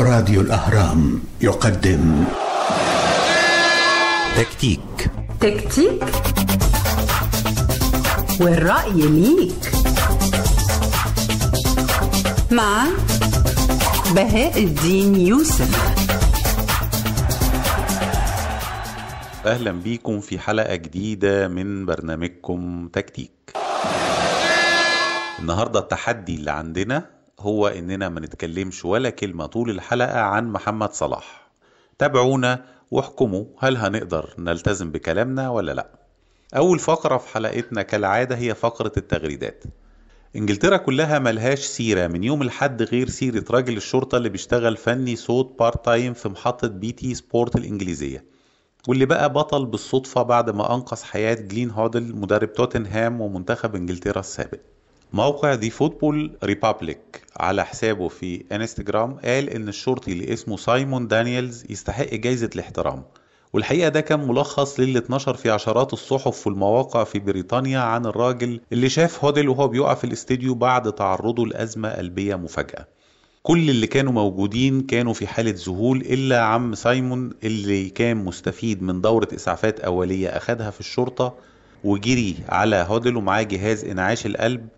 راديو الأهرام يقدم تكتيك تكتيك والرأي ليك مع بهاء الدين يوسف أهلا بيكم في حلقة جديدة من برنامجكم تكتيك النهاردة التحدي اللي عندنا هو إننا ما نتكلمش ولا كلمة طول الحلقة عن محمد صلاح تابعونا واحكموا هل هنقدر نلتزم بكلامنا ولا لأ أول فقرة في حلقتنا كالعادة هي فقرة التغريدات انجلترا كلها ملهاش سيرة من يوم الحد غير سيرة راجل الشرطة اللي بيشتغل فني صوت بارت تايم في محطة بي تي سبورت الإنجليزية واللي بقى بطل بالصدفة بعد ما أنقذ حياة جلين هودل مدرب توتنهام ومنتخب انجلترا السابق موقع دي فوتبول ريبابليك على حسابه في انستجرام قال ان الشرطي اللي اسمه سايمون دانييلز يستحق جايزة الاحترام والحقيقة ده كان ملخص للي اتنشر في عشرات الصحف والمواقع في بريطانيا عن الراجل اللي شاف هودل وهو بيقع في الاستديو بعد تعرضه لأزمة قلبية مفاجاه كل اللي كانوا موجودين كانوا في حالة ذهول إلا عم سايمون اللي كان مستفيد من دورة إسعافات أولية أخدها في الشرطة وجري على هودل ومعاه جهاز إنعاش القلب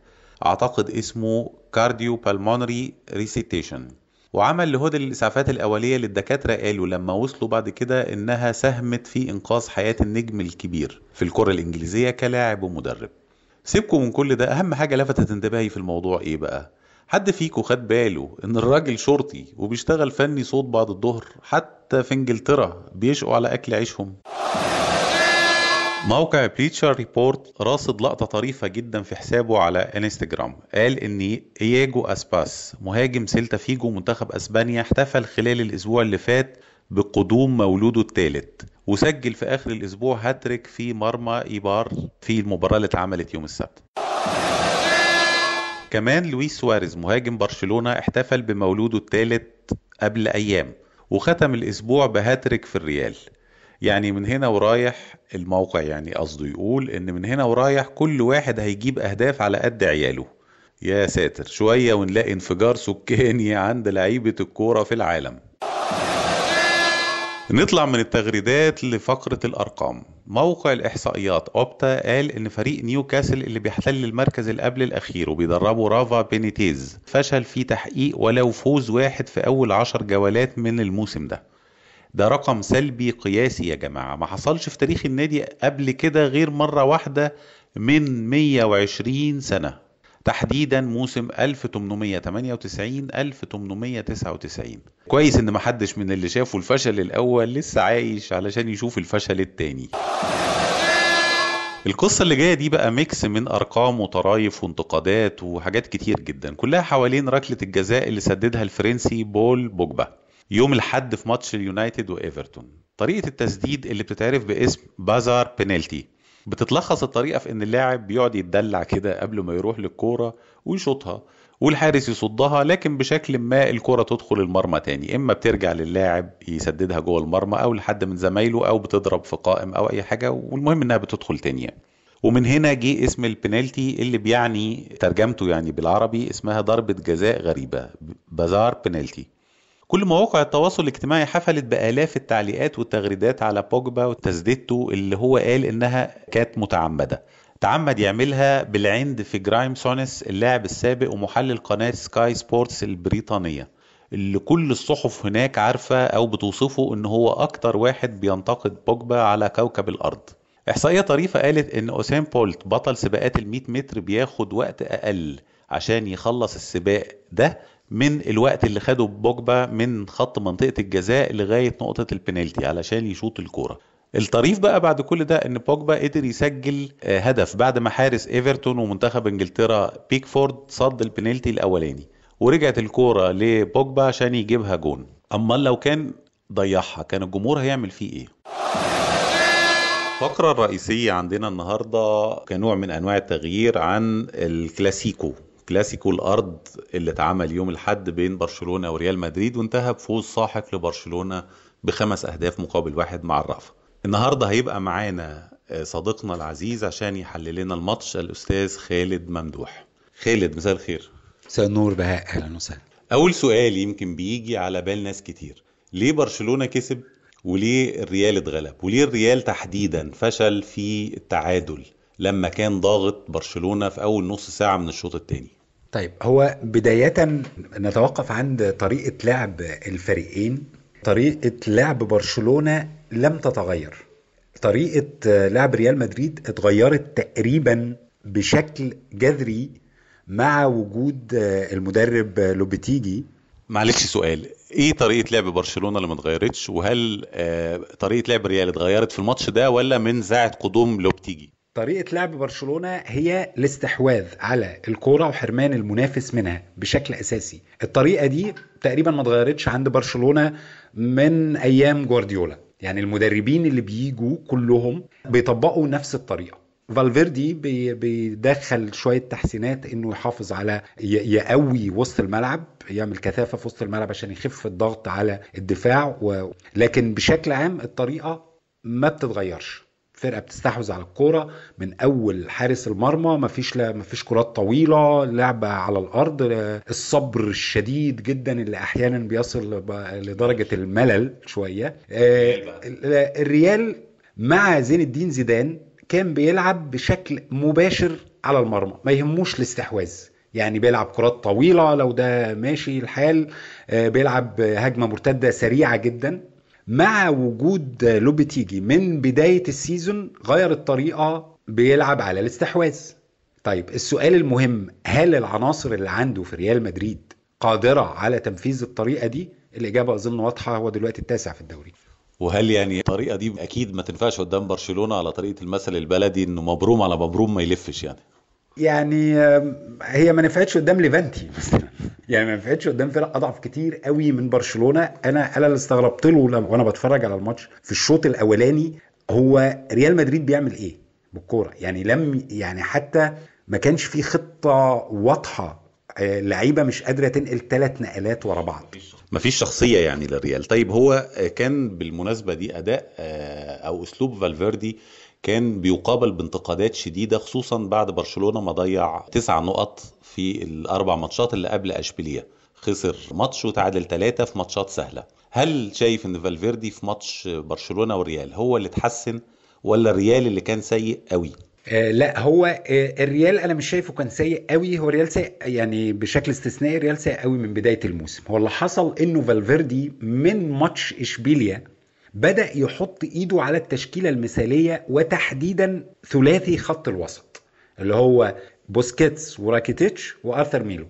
أعتقد اسمه كارديو بالمونري ريسيتيشن وعمل لهود الإسعافات الأولية للدكاترة قالوا لما وصلوا بعد كده إنها ساهمت في إنقاذ حياة النجم الكبير في الكرة الإنجليزية كلاعب ومدرب سيبكم من كل ده أهم حاجة لفتت انتباهي في الموضوع إيه بقى حد فيكم خد باله إن الراجل شرطي وبيشتغل فني صوت بعد الظهر حتى في إنجلترا بيشقوا على أكل عيشهم موقع بليتشر ريبورت راصد لقطة طريفة جدا في حسابه على انستجرام قال ان اياجو اسباس مهاجم سيلتا فيجو منتخب اسبانيا احتفل خلال الاسبوع اللي فات بقدوم مولوده الثالث وسجل في اخر الاسبوع هاتريك في مرمى ايبار في المباراة اللي اتعملت يوم السبت كمان لويس سواريز مهاجم برشلونة احتفل بمولوده الثالث قبل ايام وختم الاسبوع بهاتريك في الريال يعني من هنا ورايح الموقع يعني قصده يقول ان من هنا ورايح كل واحد هيجيب اهداف على قد عياله يا ساتر شوية ونلاقي انفجار سكاني عند لعيبة الكورة في العالم نطلع من التغريدات لفقرة الأرقام موقع الإحصائيات أوبتا قال إن فريق نيوكاسل اللي بيحتل المركز القبل الأخير وبيدربه رافا بينيتيز فشل في تحقيق ولو فوز واحد في أول عشر جولات من الموسم ده ده رقم سلبي قياسي يا جماعة ما حصلش في تاريخ النادي قبل كده غير مرة واحدة من 120 سنة تحديدا موسم 1898 1899 كويس ان محدش من اللي شافوا الفشل الاول لسه عايش علشان يشوف الفشل التاني القصة اللي جاية دي بقى ميكس من أرقام وطرايف وانتقادات وحاجات كتير جدا كلها حوالين ركلة الجزاء اللي سددها الفرنسي بول بوجبا يوم الحد في ماتش اليونايتد وايفرتون طريقه التسديد اللي بتتعرف باسم بازار بينالتي بتتلخص الطريقه في ان اللاعب بيقعد يتدلع كده قبل ما يروح للكوره ويشوطها والحارس يصدها لكن بشكل ما الكرة تدخل المرمى تاني اما بترجع للاعب يسددها جوه المرمى او لحد من زمايله او بتضرب في قائم او اي حاجه والمهم انها بتدخل تاني ومن هنا جه اسم البنالتي اللي بيعني ترجمته يعني بالعربي اسمها ضربة جزاء غريبة بازار بنالتي كل مواقع التواصل الاجتماعي حفلت بالاف التعليقات والتغريدات على بوجبا وتسديدته اللي هو قال انها كانت متعمده تعمد يعملها بالعند في جرايم سونس اللاعب السابق ومحلل قناه سكاي سبورتس البريطانيه اللي كل الصحف هناك عارفه او بتوصفه ان هو اكتر واحد بينتقد بوجبا على كوكب الارض احصائيه طريفه قالت ان اوسام بولت بطل سباقات ال 100 متر بياخد وقت اقل عشان يخلص السباق ده من الوقت اللي خده بوجبا من خط منطقه الجزاء لغايه نقطه البنالتي علشان يشوط الكوره الطريف بقى بعد كل ده ان بوجبا قدر يسجل آه، هدف بعد ما حارس ايفرتون ومنتخب انجلترا بيكفورد صد البنالتي الاولاني ورجعت الكوره لبوجبا عشان يجيبها جون اما لو كان ضيعها كان الجمهور هيعمل فيه ايه الفقرة الرئيسية عندنا النهاردة كنوع من أنواع التغيير عن الكلاسيكو كلاسيكو الارض اللي اتعمل يوم الاحد بين برشلونه وريال مدريد وانتهى بفوز ساحق لبرشلونه بخمس اهداف مقابل واحد مع الرافه. النهارده هيبقى معانا آه، صديقنا العزيز عشان يحلل لنا الماتش الاستاذ خالد ممدوح. خالد مساء الخير. مساء النور بهاء اهلا وسهلا. اول سؤال يمكن بيجي على بال ناس كتير، ليه برشلونه كسب وليه الريال اتغلب؟ وليه الريال تحديدا فشل في التعادل؟ لما كان ضاغط برشلونه في اول نص ساعه من الشوط الثاني طيب هو بدايه نتوقف عند طريقه لعب الفريقين طريقه لعب برشلونه لم تتغير طريقه لعب ريال مدريد اتغيرت تقريبا بشكل جذري مع وجود المدرب لوبيتيجي معلش سؤال ايه طريقه لعب برشلونه اللي ما اتغيرتش وهل آه، طريقه لعب ريال اتغيرت في الماتش ده ولا من ساعه قدوم لوبتيجي طريقة لعب برشلونة هي الاستحواذ على الكوره وحرمان المنافس منها بشكل أساسي الطريقة دي تقريبا ما اتغيرتش عند برشلونة من أيام جوارديولا يعني المدربين اللي بيجوا كلهم بيطبقوا نفس الطريقة فالفيردي بيدخل شوية تحسينات انه يحافظ على يقوي وسط الملعب يعمل كثافة في وسط الملعب عشان يخف الضغط على الدفاع و... لكن بشكل عام الطريقة ما بتتغيرش فرقه بتستحوذ على الكوره من اول حارس المرمى مفيش لا مفيش كرات طويله لعبه على الارض الصبر الشديد جدا اللي احيانا بيصل لدرجه الملل شويه آه، الريال مع زين الدين زيدان كان بيلعب بشكل مباشر على المرمى ما يهموش الاستحواذ يعني بيلعب كرات طويلة لو ده ماشي الحال آه، بيلعب هجمة مرتدة سريعة جدا مع وجود لوبيتيجي من بدايه السيزون غير الطريقه بيلعب على الاستحواذ طيب السؤال المهم هل العناصر اللي عنده في ريال مدريد قادره على تنفيذ الطريقه دي الاجابه اظن واضحه هو دلوقتي التاسع في الدوري وهل يعني الطريقه دي اكيد ما تنفعش قدام برشلونه على طريقه المثل البلدي انه مبروم على مبروم ما يلفش يعني يعني هي ما نفعتش قدام ليفانتي مثلا يعني ما نفعتش قدام فرق اضعف كتير قوي من برشلونه انا انا اللي استغربت له وانا بتفرج على الماتش في الشوط الاولاني هو ريال مدريد بيعمل ايه بالكوره يعني لم يعني حتى ما كانش في خطه واضحه آه، لعيبه مش قادره تنقل ثلاث نقلات ورا بعض مفيش شخصيه يعني للريال طيب هو آه، كان بالمناسبه دي اداء آه، او اسلوب فالفيردي كان بيقابل بانتقادات شديده خصوصا بعد برشلونه ما ضيع تسع نقط في الاربع ماتشات اللي قبل اشبيليه خسر ماتش وتعادل ثلاثه في ماتشات سهله هل شايف ان فالفيردي في ماتش برشلونه والريال هو اللي اتحسن ولا الريال اللي كان سيء قوي آه لا هو آه الريال انا مش شايفه كان سيء قوي هو الريال سيء يعني بشكل استثنائي الريال سيء قوي من بدايه الموسم هو اللي حصل انه فالفيردي من ماتش اشبيليا بدأ يحط إيده على التشكيلة المثالية وتحديدا ثلاثي خط الوسط اللي هو بوسكيتس وراكيتيتش وارثر ميلو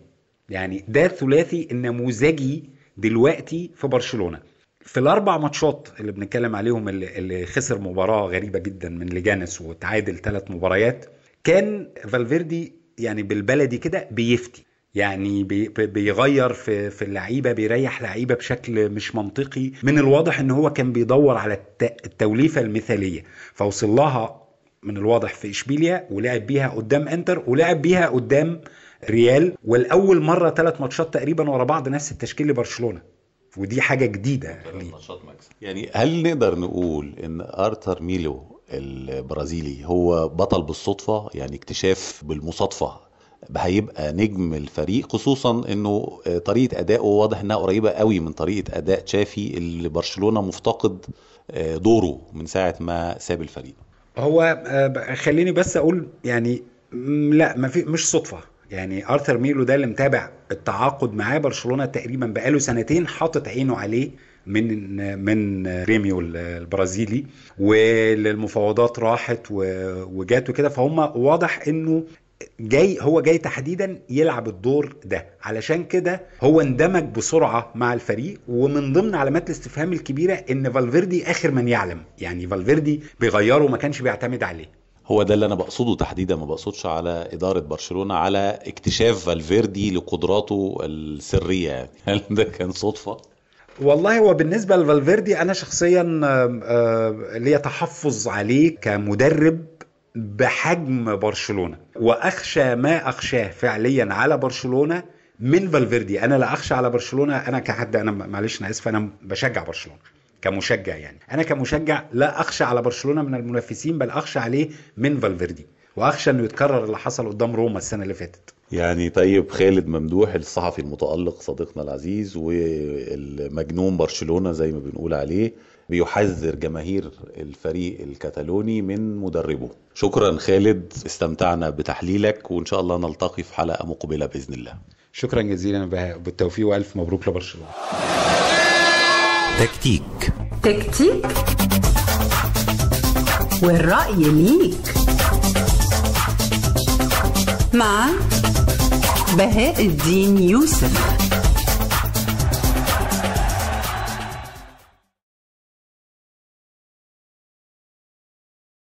يعني ده الثلاثي النموذجي دلوقتي في برشلونه في الاربع ماتشات اللي بنتكلم عليهم اللي خسر مباراه غريبه جدا من ليجانس وتعادل ثلاث مباريات كان فالفيردي يعني بالبلدي كده بيفتي يعني بيغير في في اللعيبه بيريح لعيبه بشكل مش منطقي من الواضح ان هو كان بيدور على التوليفه المثاليه فوصل لها من الواضح في اشبيليا ولعب بيها قدام انتر ولعب بيها قدام ريال والاول مره ثلاث ماتشات تقريبا ورا بعض نفس التشكيل لبرشلونه ودي حاجه جديده يعني هل نقدر نقول ان ارتر ميلو البرازيلي هو بطل بالصدفه يعني اكتشاف بالمصادفه هيبقى نجم الفريق خصوصا انه آه، طريقه ادائه واضح انها قريبه قوي من طريقه اداء تشافي اللي برشلونه مفتقد آه، دوره من ساعه ما ساب الفريق هو آه، خليني بس اقول يعني لا ما في مش صدفه يعني ارثر ميلو ده اللي متابع التعاقد معاه برشلونه تقريبا بقاله سنتين حاطط عينه عليه من من ريميو البرازيلي وللمفاوضات راحت وجات وكده فهم واضح انه جاي هو جاي تحديدا يلعب الدور ده علشان كده هو اندمج بسرعه مع الفريق ومن ضمن علامات الاستفهام الكبيره ان فالفيردي اخر من يعلم يعني فالفيردي بيغيره ما كانش بيعتمد عليه هو ده اللي انا بقصده تحديدا ما بقصدش على اداره برشلونه على اكتشاف فالفيردي لقدراته السريه يعني هل ده كان صدفه والله هو بالنسبه لفالفيردي انا شخصيا آه، آه، ليا تحفظ عليه كمدرب بحجم برشلونه واخشى ما اخشاه فعليا على برشلونه من فالفيردي انا لا اخشى على برشلونه انا كحد انا معلش انا اسف انا بشجع برشلونه كمشجع يعني انا كمشجع لا اخشى على برشلونه من المنافسين بل اخشى عليه من فالفيردي واخشى انه يتكرر اللي حصل قدام روما السنه اللي فاتت يعني طيب خالد ممدوح الصحفي المتالق صديقنا العزيز والمجنون برشلونه زي ما بنقول عليه بيحذر جماهير الفريق الكتالوني من مدربه شكرا خالد استمتعنا بتحليلك وان شاء الله نلتقي في حلقه مقبله باذن الله شكرا جزيلا بالتوفيق والف مبروك لبرشلونه تكتيك تكتيك والرأي ليك مع بهاء الدين يوسف